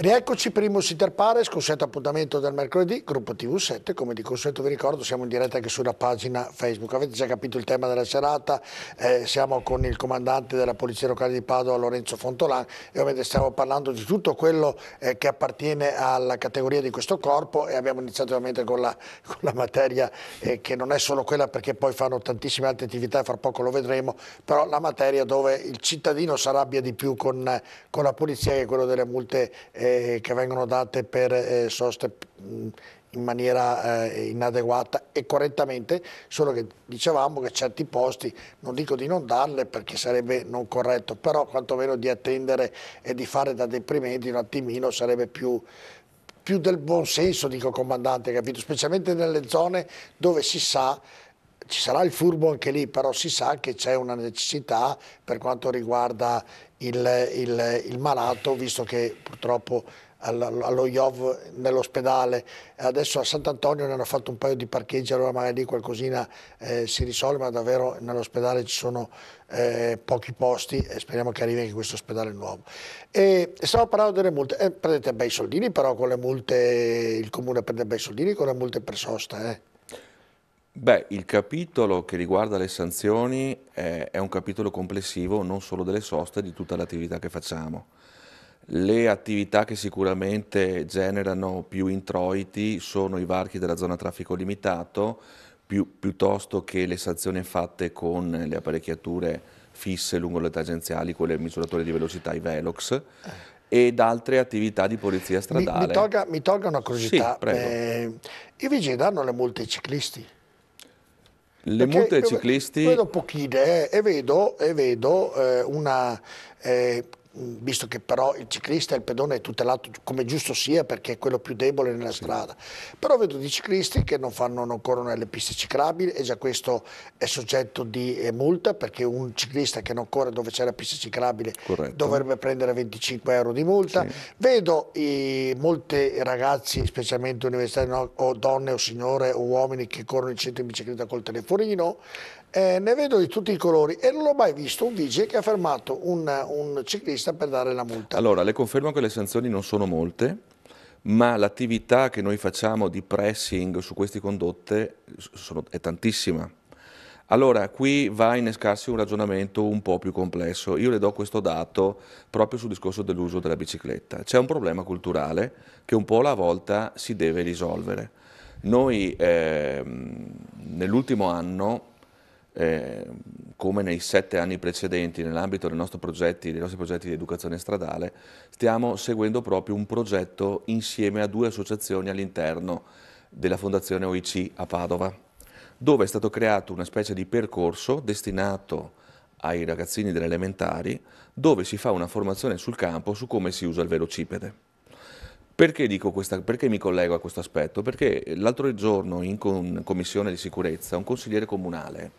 Rieccoci, primo Sitter Pares, con sette appuntamento del mercoledì, gruppo TV7, come di consueto vi ricordo siamo in diretta anche sulla pagina Facebook, avete già capito il tema della serata, eh, siamo con il comandante della Polizia Locale di Padova Lorenzo Fontolan e ovviamente stiamo parlando di tutto quello eh, che appartiene alla categoria di questo corpo e abbiamo iniziato ovviamente con la, con la materia eh, che non è solo quella perché poi fanno tantissime altre attività e fra poco lo vedremo, però la materia dove il cittadino si arrabbia di più con, con la polizia che è quello delle multe eh, eh, che vengono date per eh, soste mm, in maniera eh, inadeguata e correttamente, solo che dicevamo che certi posti, non dico di non darle perché sarebbe non corretto, però quantomeno di attendere e di fare da deprimenti un attimino sarebbe più, più del buon senso, dico comandante, capito? Specialmente nelle zone dove si sa ci sarà il furbo anche lì, però si sa che c'è una necessità per quanto riguarda il, il, il malato, visto che purtroppo allo IOV nell'ospedale, adesso a Sant'Antonio ne hanno fatto un paio di parcheggi, allora magari lì qualcosina eh, si risolve, ma davvero nell'ospedale ci sono eh, pochi posti e speriamo che arrivi anche questo ospedale nuovo. E, stavo parlando delle multe, eh, prendete bei soldini però con le multe, il comune prende bei soldini con le multe per sosta. Eh. Beh, il capitolo che riguarda le sanzioni è, è un capitolo complessivo non solo delle soste, di tutta l'attività che facciamo. Le attività che sicuramente generano più introiti sono i varchi della zona traffico limitato, più, piuttosto che le sanzioni fatte con le apparecchiature fisse lungo le tangenziali, quelle del misuratore di velocità, i Velox, eh. ed altre attività di polizia stradale. Mi, mi, tolga, mi tolga, una curiosità, sì, eh, i vigili danno le multe ai ciclisti? Le multe ai ciclisti... Vedo pochine eh, e vedo, e vedo eh, una eh, Mm, visto che però il ciclista e il pedone è tutelato come giusto sia perché è quello più debole nella sì. strada. Però vedo dei ciclisti che non, fanno, non corrono nelle piste ciclabili e già questo è soggetto di eh, multa perché un ciclista che non corre dove c'è la pista ciclabile Corretto. dovrebbe prendere 25 euro di multa. Sì. Vedo i, molti ragazzi, specialmente universitari, no, o donne o signore o uomini che corrono in centro in bicicletta col telefonino, eh, ne vedo di tutti i colori e non ho mai visto un vigile che ha fermato un, un ciclista giustizia per dare la multa. Allora, le confermo che le sanzioni non sono molte, ma l'attività che noi facciamo di pressing su queste condotte sono, è tantissima. Allora, qui va a innescarsi un ragionamento un po' più complesso. Io le do questo dato proprio sul discorso dell'uso della bicicletta. C'è un problema culturale che un po' alla volta si deve risolvere. Noi ehm, nell'ultimo anno eh, come nei sette anni precedenti nell'ambito dei nostri, progetti, dei nostri progetti di educazione stradale, stiamo seguendo proprio un progetto insieme a due associazioni all'interno della Fondazione OIC a Padova, dove è stato creato una specie di percorso destinato ai ragazzini delle elementari, dove si fa una formazione sul campo su come si usa il velocipede. Perché, questa, perché, mi collego a questo aspetto? Perché l'altro giorno in commissione di sicurezza un consigliere comunale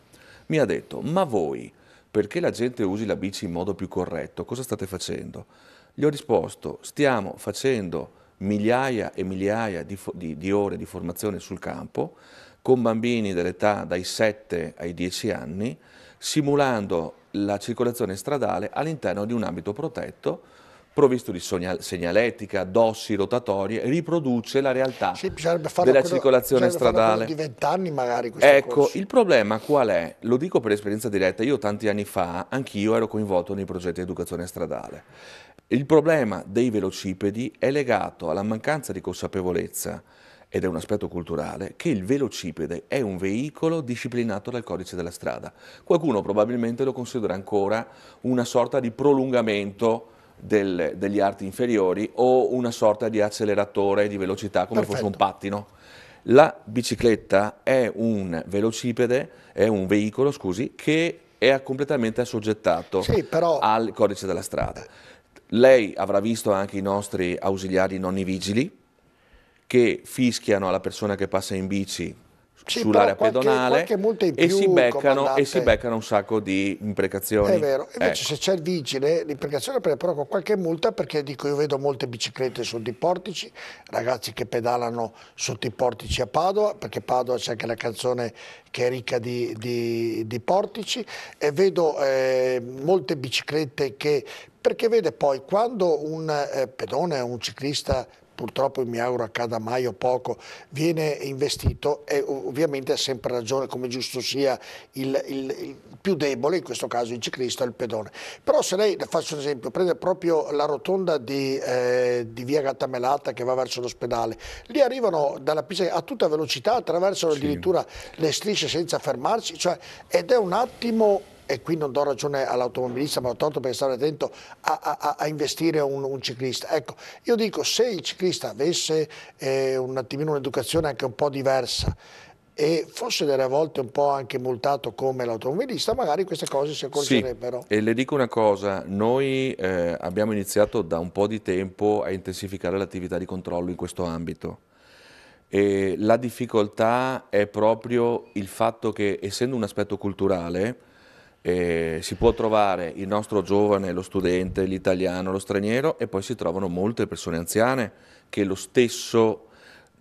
mi ha detto, ma voi, perché la gente usi la bici in modo più corretto, cosa state facendo? Gli ho risposto, stiamo facendo migliaia e migliaia di, di, di ore di formazione sul campo con bambini dell'età dai 7 ai 10 anni, simulando la circolazione stradale all'interno di un ambito protetto provvisto di segnaletica, dossi, rotatorie, riproduce la realtà sì, della quello, circolazione stradale. di vent'anni magari Ecco, corsi. il problema qual è? Lo dico per esperienza diretta, io tanti anni fa, anch'io ero coinvolto nei progetti di educazione stradale. Il problema dei velocipedi è legato alla mancanza di consapevolezza ed è un aspetto culturale, che il velocipede è un veicolo disciplinato dal codice della strada. Qualcuno probabilmente lo considera ancora una sorta di prolungamento del, degli arti inferiori o una sorta di acceleratore di velocità come Perfetto. fosse un pattino. La bicicletta è un velocipede, è un veicolo, scusi, che è completamente assoggettato sì, però... al codice della strada. Lei avrà visto anche i nostri ausiliari nonni vigili che fischiano alla persona che passa in bici sì, sull'area pedonale qualche, qualche e, si beccano, e, si beccano, un sacco di imprecazioni. È vero, invece ecco. se c'è il vigile, l'imprecazione prende però con qualche multa perché dico io vedo molte biciclette sotto i portici, ragazzi che pedalano sotto i portici a Padova, perché Padova c'è anche la canzone che è ricca di, di, di portici e vedo eh, molte biciclette che perché vede poi quando un eh, pedone, un ciclista purtroppo mi auguro accada mai o poco, viene investito e ovviamente ha sempre ragione come giusto sia il, il, il più debole, in questo caso il ciclista, il pedone. Però se lei, faccio un esempio, prende proprio la rotonda di, eh, di via Gattamelata che va verso l'ospedale, lì arrivano dalla pista a tutta velocità, attraversano sì. addirittura le strisce senza fermarsi, cioè, ed è un attimo e qui non do ragione all'automobilista, ma ho torto per stare attento a, a, a investire un, un, ciclista. Ecco, io dico, se il ciclista avesse eh, un attimino un'educazione anche un po' diversa, e fosse delle volte un po' anche multato come l'automobilista, magari queste cose si accorgerebbero. Sì, e le dico una cosa, noi eh, abbiamo iniziato da un po' di tempo a intensificare l'attività di controllo in questo ambito. E la difficoltà è proprio il fatto che, essendo un aspetto culturale, eh, si può trovare il nostro giovane, lo studente, l'italiano, lo straniero e poi si trovano molte persone anziane che lo stesso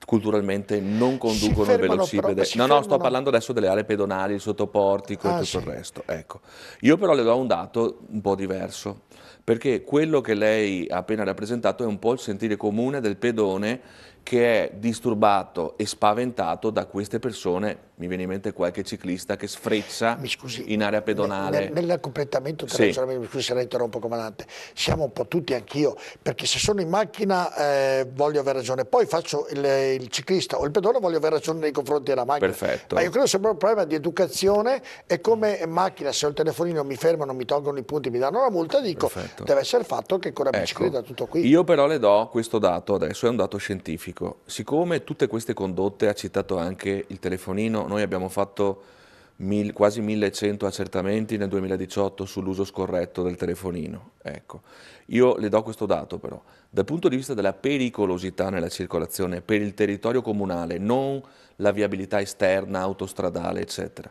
culturalmente non conducono il velocipede. no, no, sto parlando adesso delle aree pedonali, il sottoportico ah, e tutto sì. il resto. Ecco. Io però le do un dato un po' diverso, perché quello che lei ha appena rappresentato è un po' il sentire comune del pedone che è disturbato e spaventato da queste persone mi viene in mente qualche ciclista che sfreccia scusi, in area pedonale. Nel, nel completamento sì. mi scusi se la interrompo comandante, siamo un po' tutti anch'io, perché se sono in macchina eh, voglio avere ragione, poi faccio il, il, ciclista o il pedone voglio avere ragione nei confronti della macchina. Perfetto. Ma io credo sia proprio un problema di educazione e come macchina, se ho il telefonino mi fermano, mi tolgono i punti, mi danno la multa, dico Perfetto. deve essere fatto che con la ecco. bicicletta tutto qui. Io però le do questo dato adesso, è un dato scientifico. Siccome tutte queste condotte, ha citato anche il telefonino, noi abbiamo fatto mil, quasi 1100 accertamenti nel 2018 sull'uso scorretto del telefonino. Ecco. Io le do questo dato però. Dal punto di vista della pericolosità nella circolazione per il territorio comunale, non la viabilità esterna, autostradale, eccetera.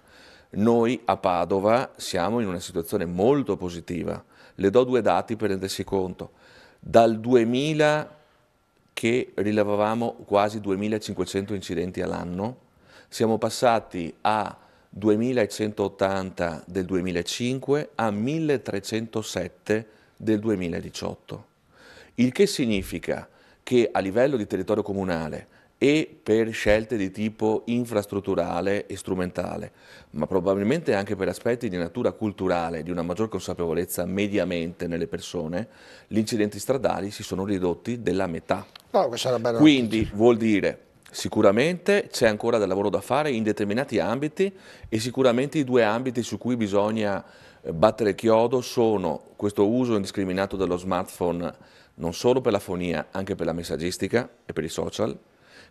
Noi a Padova siamo in una situazione molto positiva. Le do due dati per rendersi conto. Dal 2000 che rilevavamo quasi 2500 incidenti all'anno, siamo passati a 2180 del 2005 a 1307 del 2018, il che significa che a livello di territorio comunale e per scelte di tipo infrastrutturale e strumentale, ma probabilmente anche per aspetti di natura culturale, di una maggior consapevolezza mediamente nelle persone, gli incidenti stradali si sono ridotti della metà. No, Quindi vuol dire Sicuramente c'è ancora del lavoro da fare in determinati ambiti e sicuramente i due ambiti su cui bisogna eh, battere chiodo sono questo uso indiscriminato dello smartphone non solo per la fonia, anche per la messaggistica e per i social,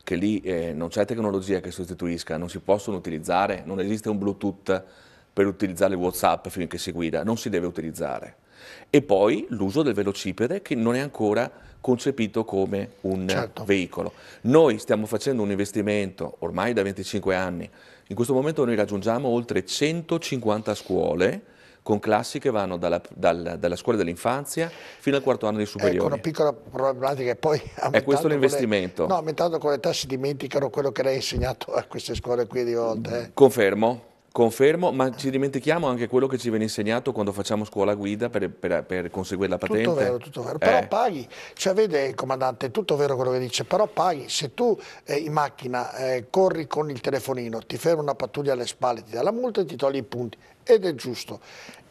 che lì eh, non c'è tecnologia che sostituisca, non si possono utilizzare, non esiste un Bluetooth per utilizzare WhatsApp finché si guida, non si deve utilizzare. E poi l'uso del velocipede che non è ancora concepito come un certo. veicolo. Noi stiamo facendo un investimento ormai da 25 anni, in questo momento noi raggiungiamo oltre 150 scuole, con classi che vanno dalla, dalla, dalla scuola dell'infanzia fino al quarto anno di superiore. Ecco una piccola problematica che poi... È questo l'investimento. no, aumentando con l'età si dimenticano quello che lei ha insegnato a queste scuole qui di volte. Eh. Confermo, Confermo, ma ci dimentichiamo anche quello che ci viene insegnato quando facciamo scuola guida per, per, per conseguire la patente. Tutto vero, tutto vero. Eh. Però paghi, cioè vede comandante, è tutto vero quello che dice, però paghi. Se tu eh, in macchina eh, corri con il telefonino, ti ferma una pattuglia alle spalle, ti dà la multa e ti togli i punti. Ed è giusto.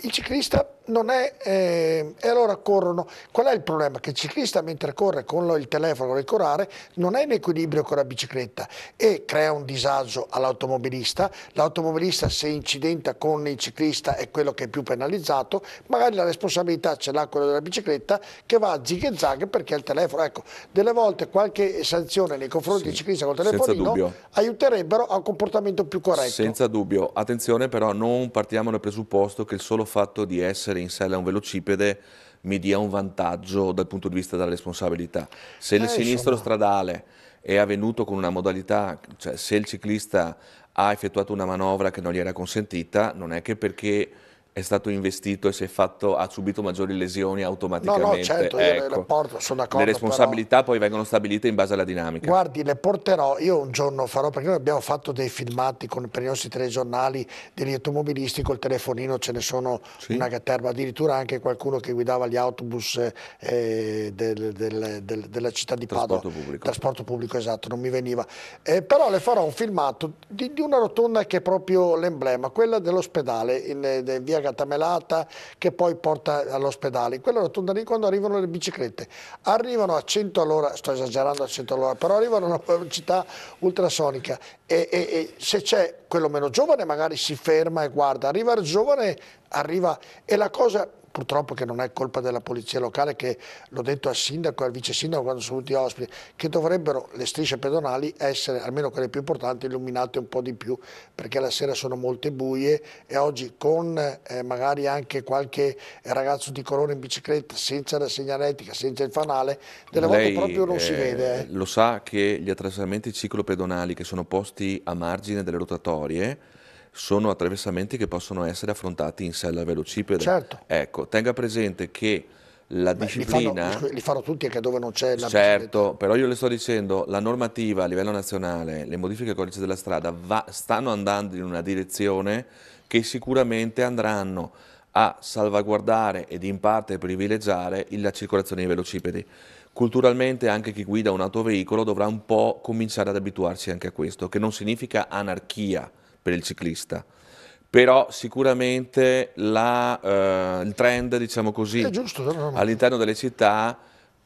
Il ciclista non è... Eh, e allora corrono... Qual è il problema? Che il ciclista mentre corre con il telefono, con il corare, non è in equilibrio con la bicicletta e crea un disagio all'automobilista. L'automobilista se incidenta con il ciclista è quello che è più penalizzato, magari la responsabilità ce l'ha quella della bicicletta che va a zig e zag perché ha il telefono. Ecco, delle volte qualche sanzione nei confronti sì, del ciclista col telefonino aiuterebbero a un comportamento più corretto. Senza dubbio. Attenzione però, non partiamo dal presupposto che il solo fatto di essere in sella a un velocipede mi dia un vantaggio dal punto di vista della responsabilità. Se eh, il sinistro insomma. stradale è avvenuto con una modalità, cioè se il ciclista ha effettuato una manovra che non gli era consentita, non è che perché è stato investito e si è fatto, ha subito maggiori lesioni automaticamente. No, no, certo, ecco. io le porto, sono d'accordo. Le responsabilità però... poi vengono stabilite in base alla dinamica. Guardi, le porterò, io un giorno farò, perché noi abbiamo fatto dei filmati con, per i nostri telegiornali degli automobilisti col telefonino, ce ne sono sì. una caterva, addirittura anche qualcuno che guidava gli autobus eh, del, del, del, della città di Padova. Trasporto pubblico. Trasporto pubblico, esatto, non mi veniva. Eh, però le farò un filmato di, di, una rotonda che è proprio l'emblema, quella dell'ospedale in, eh, in via catamelata che poi porta all'ospedale. In quella rotonda lì quando arrivano le biciclette, arrivano a 100 all'ora, sto esagerando a 100 all'ora, però arrivano a una velocità ultrasonica e, e, e se c'è quello meno giovane magari si ferma e guarda, arriva il giovane, arriva e la cosa purtroppo che non è colpa della polizia locale, che l'ho detto al sindaco e al vice sindaco quando sono venuti ospiti, che dovrebbero le strisce pedonali essere, almeno quelle più importanti, illuminate un po' di più, perché la sera sono molte buie e oggi con eh, magari anche qualche ragazzo di colore in bicicletta, senza la segnaletica, senza il fanale, delle Lei, volte proprio non eh, si vede. Eh. Lo sa che gli attraversamenti ciclopedonali che sono posti a margine delle rotatorie, sono attraversamenti che possono essere affrontati in sella velocipede. Certo. Ecco, tenga presente che la Beh, disciplina... Li farò, li fanno, tutti anche dove non c'è la... Certo, bicicletta. però io le sto dicendo, la normativa a livello nazionale, le modifiche al codice della strada va, stanno andando in una direzione che sicuramente andranno a salvaguardare ed in parte privilegiare la circolazione dei velocipedi. Culturalmente anche chi guida un autoveicolo dovrà un po' cominciare ad abituarsi anche a questo, che non significa anarchia, per il ciclista. Però sicuramente la, eh, il trend, diciamo così, all'interno delle città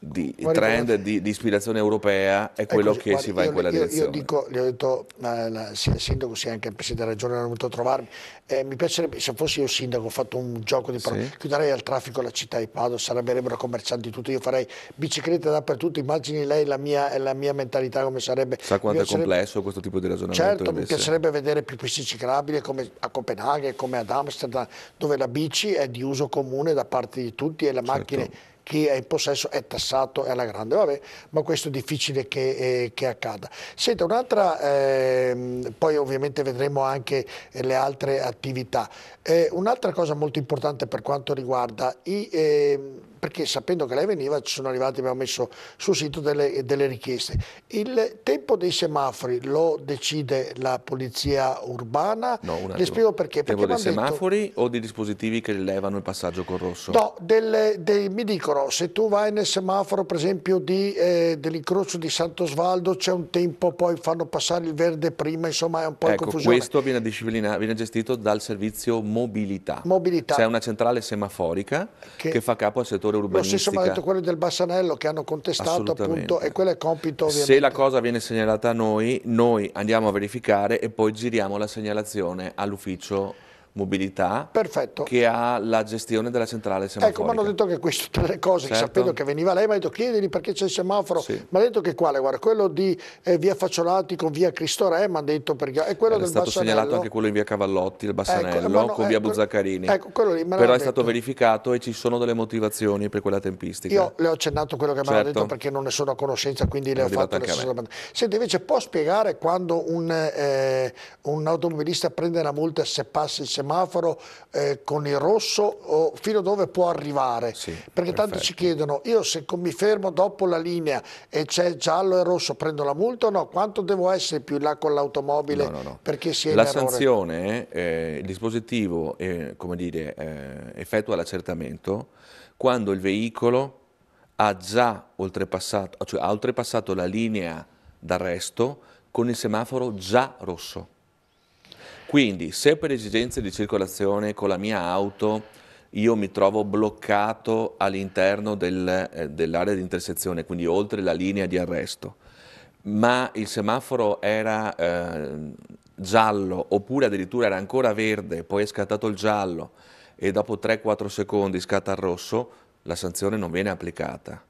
di trend di, di, ispirazione europea è ecco, quello così, che guarda, si va in quella io, direzione. Io dico, gli ho detto eh, sia il sindaco sia anche il presidente della regione hanno venuto a trovarmi. Eh, mi piacerebbe, se fossi io sindaco, ho fatto un gioco di parole, sì. chiuderei al traffico la città di Padova, sarebbero commercianti tutti, io farei biciclette dappertutto, immagini lei la mia, la mia mentalità come sarebbe. Sa quanto è complesso questo tipo di ragionamento? Certo, mi piacerebbe vedere più piste ciclabili come a Copenaghen, come ad Amsterdam, dove la bici è di uso comune da parte di tutti e le certo. macchine chi è in possesso è tassato alla grande, vabbè, ma questo è difficile che, eh, che accada. Senta, un'altra, eh, poi ovviamente vedremo anche eh, le altre attività, eh, un'altra cosa molto importante per quanto riguarda i ehm, perché sapendo che lei veniva ci sono arrivati, abbiamo messo sul sito delle, delle richieste. Il tempo dei semafori lo decide la polizia urbana? No, un Le spiego perché. Tempo perché dei semafori detto... o dei dispositivi che rilevano il passaggio con rosso? No, del, dei, mi dicono, se tu vai nel semaforo per esempio eh, dell'incrocio di Santo Sant'Osvaldo c'è un tempo, poi fanno passare il verde prima, insomma è un po' ecco, confusione. Questo viene, viene, gestito dal servizio mobilità. Mobilità. C'è una centrale semaforica che, che fa capo al settore settore urbanistico. Lo stesso mi ha detto quelli del Bassanello che hanno contestato appunto e quello è compito ovviamente. Se la cosa viene segnalata a noi, noi andiamo a verificare e poi giriamo la segnalazione all'ufficio mobilità Perfetto. che ha la gestione della centrale semaforica. Ecco, mi hanno detto che queste tre le cose, certo. sapendo che veniva lei, mi ha detto chiedili perché c'è il semaforo, sì. mi ha detto che quale, guarda, quello di eh, via Facciolati con via Cristo Re, eh, mi ha detto perché è quello Era eh, del Bassanello. È stato segnalato anche quello in via Cavallotti, il ecco, Bassanello, ecco, no, con via ecco, Buzzaccarini, ecco, quello lì, però è detto. stato verificato e ci sono delle motivazioni per quella tempistica. Io le ho accennato quello che certo. mi hanno detto certo. perché non ne sono a conoscenza, quindi le ho fatto le stesse domande. Senti, invece può spiegare quando un, eh, un automobilista prende una multa se passa il semaforo? semaforo eh, con il rosso o fino a dove può arrivare? Sì, Perché perfetto. tanti ci chiedono, io se mi fermo dopo la linea e c'è giallo e rosso prendo la multa o no? Quanto devo essere più in là con l'automobile? No, no, no. Perché si è La sanzione, eh, il dispositivo eh, dire, eh, effettua l'accertamento quando il veicolo ha già oltrepassato, cioè ha oltrepassato la linea d'arresto con il semaforo già rosso. Quindi se per esigenze di circolazione con la mia auto io mi trovo bloccato all'interno del, eh, dell'area di intersezione, quindi oltre la linea di arresto, ma il semaforo era eh, giallo oppure addirittura era ancora verde, poi è scattato il giallo e dopo 3-4 secondi scatta il rosso, la sanzione non viene applicata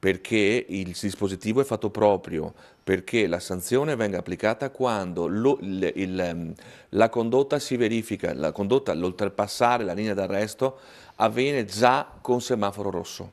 perché il dispositivo è fatto proprio, perché la sanzione venga applicata quando lo, il, il, ehm, la condotta si verifica, la condotta, l'oltrepassare la linea d'arresto avviene già con semaforo rosso.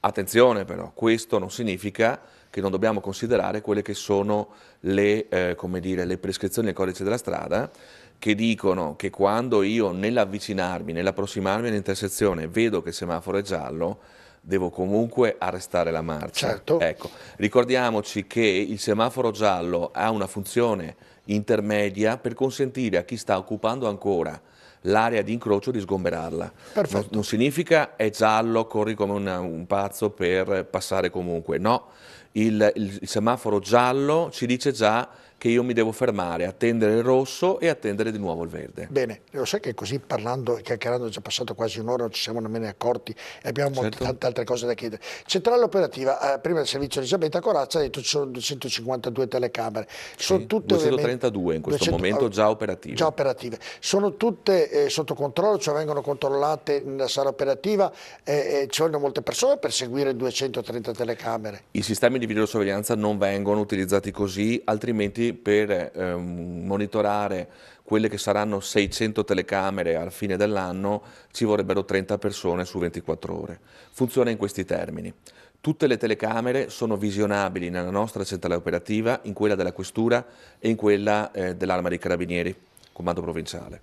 Attenzione però, questo non significa che non dobbiamo considerare quelle che sono le, eh, dire, le prescrizioni del codice della strada che dicono che quando io nell'avvicinarmi, nell'approssimarmi all'intersezione vedo che il semaforo è giallo, devo comunque arrestare la marcia. Certo. Ecco, ricordiamoci che il semaforo giallo ha una funzione intermedia per consentire a chi sta occupando ancora l'area di incrocio di sgomberarla. Non, non, significa è giallo, corri come una, un pazzo per passare comunque, no. Il, il, il semaforo giallo ci dice già che io mi devo fermare, attendere il rosso e attendere di nuovo il verde. Bene, lo sai che così parlando e chiacchierando è già passato quasi un'ora, non ci siamo nemmeno accorti e abbiamo certo. molte, tante altre cose da chiedere. Centrale operativa, eh, prima del servizio Elisabetta Corazza, ha detto ci sono 252 telecamere. Sono sì, tutte 232 in questo 200, momento già operative. Già operative. Sono tutte eh, sotto controllo, cioè vengono controllate nella sala operativa, eh, eh, ci vogliono molte persone per seguire 230 telecamere. I sistemi di videosorveglianza non vengono utilizzati così, altrimenti per eh, monitorare quelle che saranno 600 telecamere al fine dell'anno ci vorrebbero 30 persone su 24 ore. Funziona in questi termini. Tutte le telecamere sono visionabili nella nostra centrale operativa, in quella della Questura e in quella eh, dell'Arma dei Carabinieri, Comando Provinciale.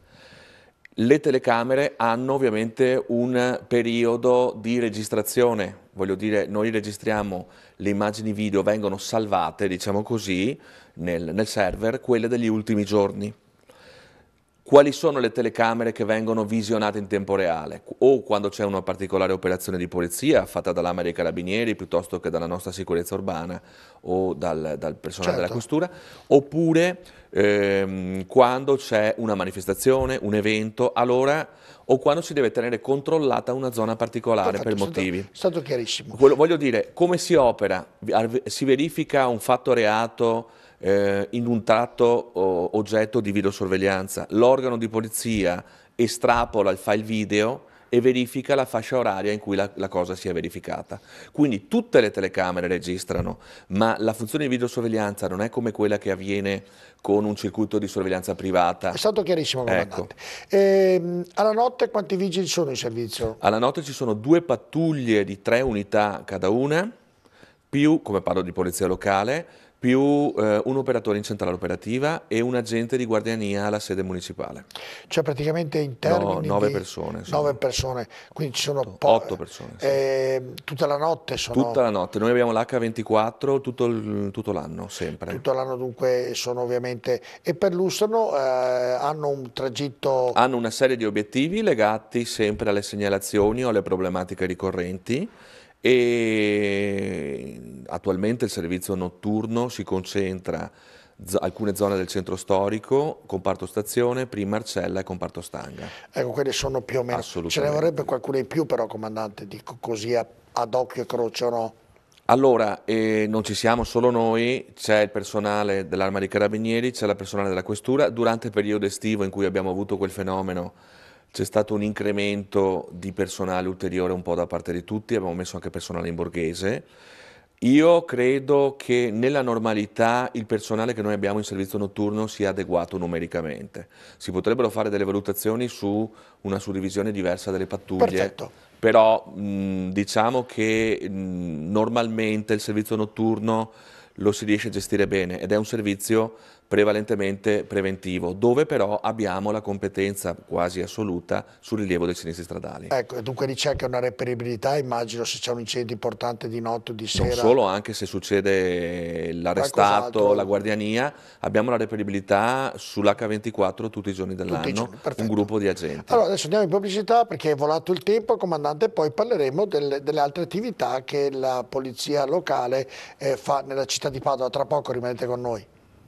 Le telecamere hanno ovviamente un periodo di registrazione, voglio dire, noi registriamo le immagini video, vengono salvate, diciamo così, nel, nel server, quelle degli ultimi giorni quali sono le telecamere che vengono visionate in tempo reale o quando c'è una particolare operazione di polizia fatta dall'Ama dei Carabinieri piuttosto che dalla nostra sicurezza urbana o dal, dal personale certo. della costura, oppure ehm, quando c'è una manifestazione, un evento, allora o quando si deve tenere controllata una zona particolare Perfetto, per motivi. È stato, stato chiarissimo. voglio dire, come si opera? Si verifica un fatto reato? eh, inundato oh, oggetto di videosorveglianza. L'organo di polizia estrapola il file video e verifica la fascia oraria in cui la, la, cosa è verificata. Quindi tutte le telecamere registrano, ma la funzione di videosorveglianza non è come quella che avviene con un circuito di sorveglianza privata. È stato chiarissimo, ecco. comandante. Ecco. Ehm, alla notte quanti vigili sono in servizio? Alla notte ci sono due pattuglie di tre unità cada una, più, come parlo di polizia locale, più eh, un operatore in centrale operativa e un agente di guardiania alla sede municipale. Cioè praticamente in termini no, nove persone. Sono. Nove persone, quindi ci sono otto, otto persone. Sì. Eh, tutta la notte sono... Tutta la notte, noi abbiamo l'H24 tutto, tutto l'anno, sempre. Tutto l'anno dunque sono ovviamente... E per Lustano eh, hanno un tragitto... Hanno una serie di obiettivi legati sempre alle segnalazioni o alle problematiche ricorrenti e attualmente il servizio notturno si concentra alcune zone del centro storico, comparto stazione, prima Arcella e comparto stanga. Ecco, quelle sono più o meno. Ce ne vorrebbe qualcuno in più però, comandante, dico così ad occhio e croce o no? Allora, eh, non ci siamo solo noi, c'è il personale dell'Arma dei Carabinieri, c'è la personale della Questura. Durante il periodo estivo in cui abbiamo avuto quel fenomeno c'è stato un incremento di personale ulteriore un po' da parte di tutti, abbiamo messo anche personale in borghese. Io credo che nella normalità il personale che noi abbiamo in servizio notturno sia adeguato numericamente. Si potrebbero fare delle valutazioni su una suddivisione diversa delle pattuglie. Perfetto. Però mh, diciamo che mh, normalmente il servizio notturno lo si riesce a gestire bene ed è un servizio prevalentemente preventivo, dove però abbiamo la competenza quasi assoluta sul rilievo dei sinistri stradali. Ecco, dunque lì c'è anche una reperibilità, immagino se c'è un incidente importante di notte o di sera. Non solo, anche se succede l'arrestato, la guardiania, abbiamo la reperibilità sull'H24 tutti i giorni dell'anno, un gruppo di agenti. Allora adesso andiamo in pubblicità perché è volato il tempo, comandante, poi parleremo delle, delle altre attività che la polizia locale eh, fa nella città di Padova, tra poco rimanete con noi.